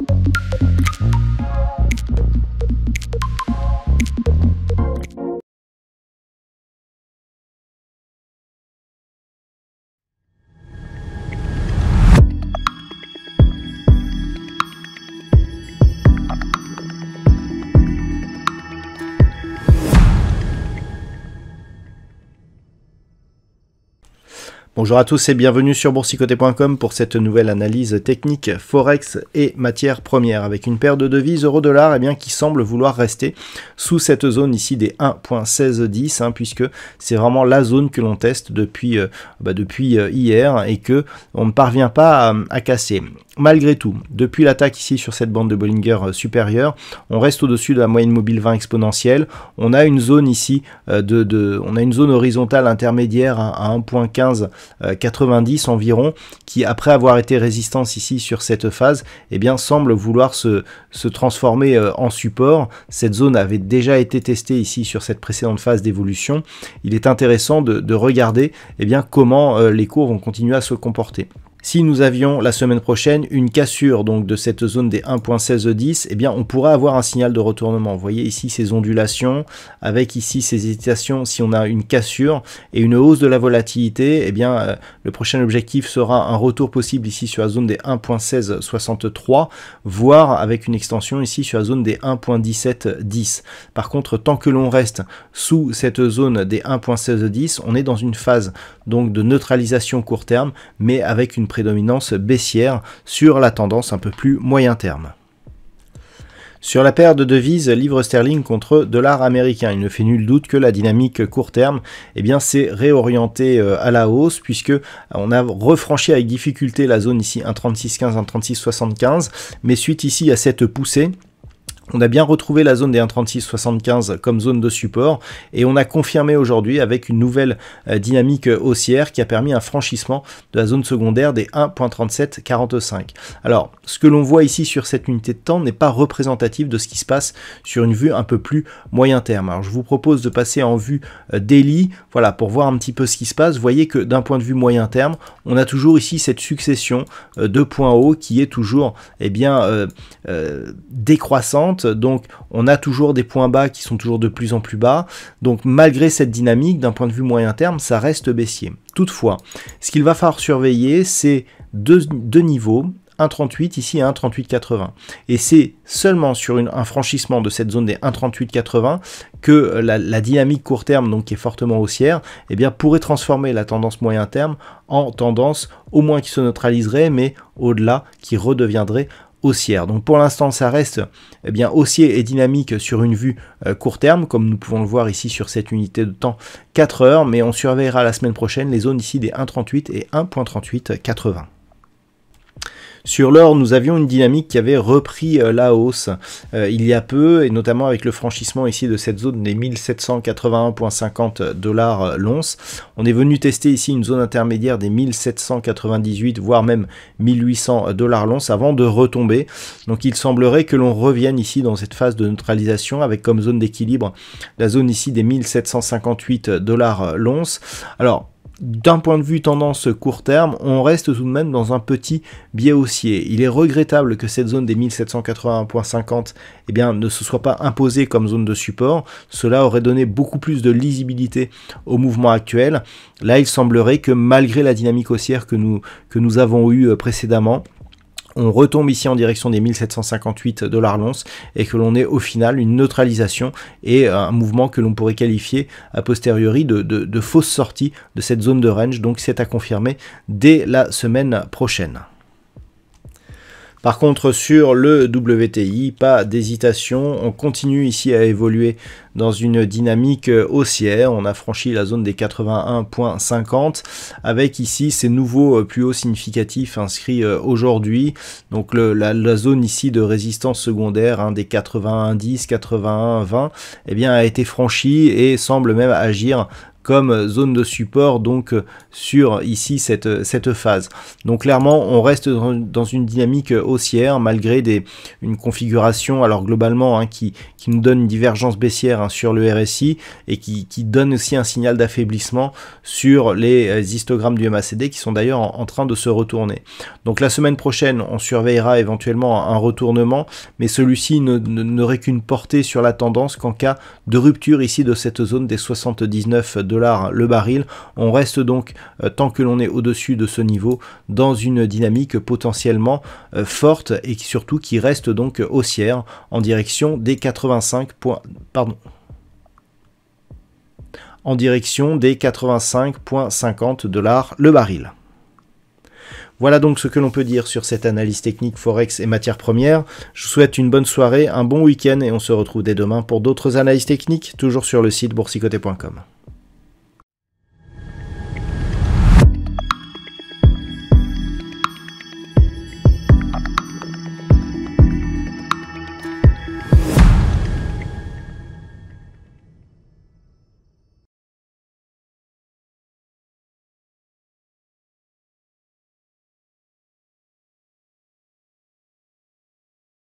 you Bonjour à tous et bienvenue sur boursicoté.com pour cette nouvelle analyse technique forex et matières premières avec une paire de devises euro dollar et eh bien qui semble vouloir rester sous cette zone ici des 1.1610 hein, puisque c'est vraiment la zone que l'on teste depuis euh, bah, depuis euh, hier et que on ne parvient pas à, casser. Malgré tout, depuis l'attaque ici sur cette bande de Bollinger euh, supérieure, on reste au-dessus de la moyenne mobile 20 exponentielle. On a une zone ici de, de, on a une zone horizontale intermédiaire hein, à, à 1.15 90 euh, environ, qui après avoir été résistance ici sur cette phase, et eh bien semble vouloir se, transformer euh, en support. Cette zone avait déjà été testée ici sur cette précédente phase d'évolution. Il est intéressant de, de regarder et eh bien, comment euh, les cours vont continuer à se comporter si nous avions la semaine prochaine une cassure donc de cette zone des 1.1610, eh bien on pourrait avoir un signal de retournement. Vous voyez ici ces ondulations, avec ici ces hésitations, si on a une cassure et une hausse de la volatilité, eh bien euh, le prochain objectif sera un retour possible ici sur la zone des 1.1663, voire avec une extension ici sur la zone des 1.1710. Par contre, tant que l'on reste sous cette zone des 1.1610, on est dans une phase donc de neutralisation court terme, mais avec une prédominance baissière sur la tendance un peu plus moyen terme. Sur la paire de devises livre sterling contre dollar américain, il ne fait nul doute que la dynamique court terme eh bien, s'est réorientée euh, à la hausse puisque on a refranchi avec difficulté la zone ici 1.36.15, 1.36.75, mais suite ici à cette poussée, on a bien retrouvé la zone des 1,3675 comme zone de support et on a confirmé aujourd'hui avec une nouvelle euh, dynamique haussière qui a permis un franchissement de la zone secondaire des 1,3745. Alors, ce que l'on voit ici sur cette unité de temps n'est pas représentatif de ce qui se passe sur une vue un peu plus moyen terme. Alors, je vous propose de passer en vue euh, daily, voilà, pour voir un petit peu ce qui se passe. Vous voyez que d'un point de vue moyen terme, on a toujours ici cette succession euh, de points hauts qui est toujours, eh bien, décroissante donc on a toujours des points bas qui sont toujours de plus en plus bas. Donc malgré cette dynamique, d'un point de vue moyen terme, ça reste baissier. Toutefois, ce qu'il va falloir surveiller, c'est deux, deux niveaux, 1,38 ici et 1,3880. Et c'est seulement sur un franchissement de cette zone des 1,3880 que la, dynamique court terme, donc qui est fortement haussière, eh bien, pourrait transformer la tendance moyen terme en tendance au moins qui se neutraliserait, mais au-delà qui redeviendrait haussière. Donc pour l'instant, ça reste eh bien haussier et dynamique sur une vue euh, court terme, comme nous pouvons le voir ici sur cette unité de temps 4 heures, mais on surveillera la semaine prochaine les zones ici des 1,38 et 1,3880. Sur l'or, nous avions une dynamique qui avait repris euh, la hausse euh, il y a peu, et notamment avec le franchissement ici de cette zone des 1781,50 dollars euh, l'once. On est venu tester ici une zone intermédiaire des 1798, voire même 1800 dollars l'once avant de retomber. Donc il semblerait que l'on revienne ici dans cette phase de neutralisation avec comme zone d'équilibre la zone ici des 1758 dollars l'once. Alors d'un point de vue tendance court terme, on reste tout de même dans un petit biais haussier. Il est regrettable que cette zone des 1781.50 eh bien, ne se soit pas imposée comme zone de support. Cela aurait donné beaucoup plus de lisibilité au mouvement actuel. Là, il semblerait que malgré la dynamique haussière que nous, que nous avons eue euh, précédemment, on retombe ici en direction des 1758 dollars l'once et que l'on ait au final une neutralisation et euh, un mouvement que l'on pourrait qualifier a posteriori de, de, de fausse sortie de cette zone de range. Donc c'est à confirmer dès la semaine prochaine. Par contre, sur le WTI, pas d'hésitation. On continue ici à évoluer dans une dynamique haussière. On a franchi la zone des 81.50 avec ici ces nouveaux euh, plus hauts significatifs inscrits euh, aujourd'hui. Donc la, zone ici de résistance secondaire hein, des 81.10, 10, 20, eh bien a été franchie et semble même agir comme zone de support donc euh, sur ici cette, euh, cette phase. Donc clairement on reste dans une dynamique euh, haussière malgré des, une configuration alors globalement hein, qui, nous donne une divergence baissière hein, sur le RSI et qui, donne aussi un signal d'affaiblissement sur les histogrammes du MACD qui sont d'ailleurs en, train de se retourner. Donc la semaine prochaine on surveillera éventuellement un retournement mais celui-ci n'aurait qu'une portée sur la tendance qu'en cas de rupture ici de cette zone des 79 de le baril. On reste donc, euh, tant que l'on est au-dessus de ce niveau, dans une dynamique potentiellement euh, forte et qui, surtout qui reste donc haussière en direction des 85 points. Pardon en direction des 85,50 dollars le baril. Voilà donc ce que l'on peut dire sur cette analyse technique Forex et matières premières. Je vous souhaite une bonne soirée, un bon week-end et on se retrouve dès demain pour d'autres analyses techniques, toujours sur le site boursicoté.com.